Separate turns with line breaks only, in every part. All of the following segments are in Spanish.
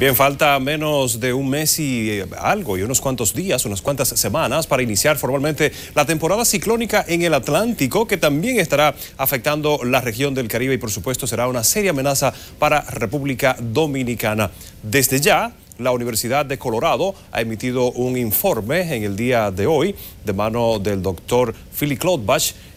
Bien, falta menos de un mes y eh, algo, y unos cuantos días, unas cuantas semanas para iniciar formalmente la temporada ciclónica en el Atlántico, que también estará afectando la región del Caribe y por supuesto será una seria amenaza para República Dominicana. Desde ya, la Universidad de Colorado ha emitido un informe en el día de hoy de mano del doctor ...Philip Claude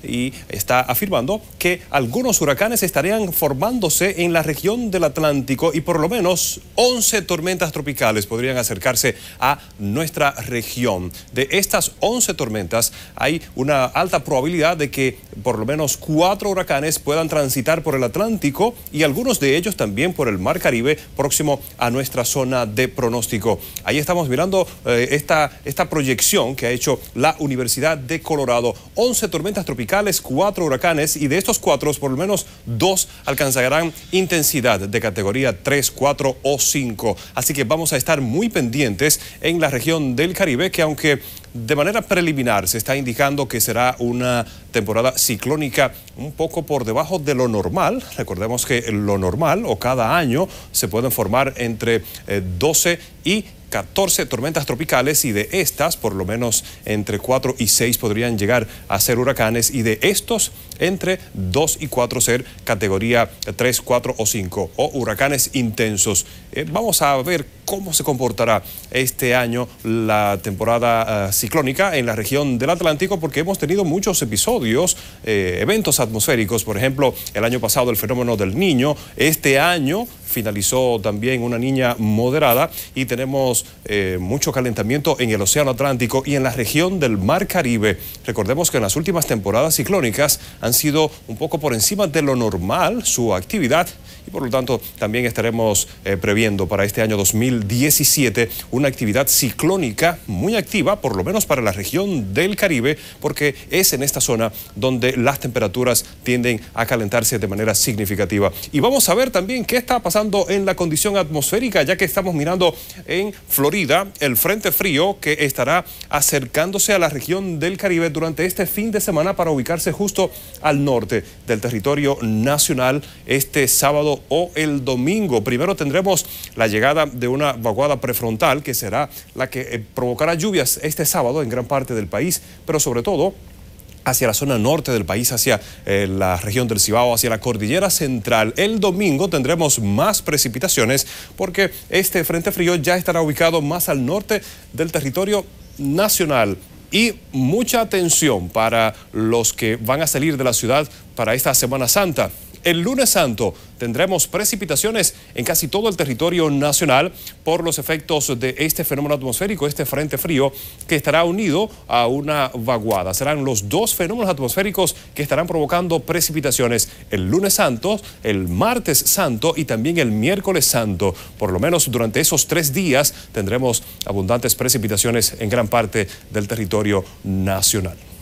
y está afirmando que algunos huracanes estarían formándose en la región del Atlántico y por lo menos 11 tormentas tropicales podrían acercarse a nuestra región. De estas 11 tormentas hay una alta probabilidad de que por lo menos cuatro huracanes puedan transitar por el Atlántico y algunos de ellos también por el Mar Caribe próximo a nuestra zona de pronóstico. Ahí estamos mirando eh, esta, esta proyección que ha hecho la Universidad de Colorado. 11 tormentas tropicales, 4 huracanes y de estos 4, por lo menos 2 alcanzarán intensidad de categoría 3, 4 o 5. Así que vamos a estar muy pendientes en la región del Caribe que aunque de manera preliminar se está indicando que será una temporada ciclónica un poco por debajo de lo normal. Recordemos que lo normal o cada año se pueden formar entre 12 eh, y 14 tormentas tropicales y de estas, por lo menos entre 4 y 6 podrían llegar a ser huracanes y de estos, entre 2 y 4 ser categoría 3, 4 o 5 o huracanes intensos. Eh, vamos a ver cómo se comportará este año la temporada ah, ciclónica en la región del Atlántico porque hemos tenido muchos episodios, eh, eventos atmosféricos, por ejemplo, el año pasado el fenómeno del niño, este año finalizó también una niña moderada y tenemos eh, mucho calentamiento en el Océano Atlántico y en la región del Mar Caribe. Recordemos que en las últimas temporadas ciclónicas han sido un poco por encima de lo normal su actividad y por lo tanto también estaremos eh, previendo para este año 2017 una actividad ciclónica muy activa, por lo menos para la región del Caribe, porque es en esta zona donde las temperaturas tienden a calentarse de manera significativa. Y vamos a ver también qué está pasando en la condición atmosférica, ya que estamos mirando en Florida el Frente Frío que estará acercándose a la región del Caribe durante este fin de semana para ubicarse justo al norte del territorio nacional este sábado o el domingo. Primero tendremos la llegada de una vaguada prefrontal que será la que eh, provocará lluvias este sábado en gran parte del país, pero sobre todo hacia la zona norte del país, hacia eh, la región del Cibao, hacia la cordillera central. El domingo tendremos más precipitaciones porque este frente frío ya estará ubicado más al norte del territorio nacional. Y mucha atención para los que van a salir de la ciudad para esta Semana Santa. El lunes santo tendremos precipitaciones en casi todo el territorio nacional por los efectos de este fenómeno atmosférico, este frente frío, que estará unido a una vaguada. Serán los dos fenómenos atmosféricos que estarán provocando precipitaciones el lunes santo, el martes santo y también el miércoles santo. Por lo menos durante esos tres días tendremos abundantes precipitaciones en gran parte del territorio nacional.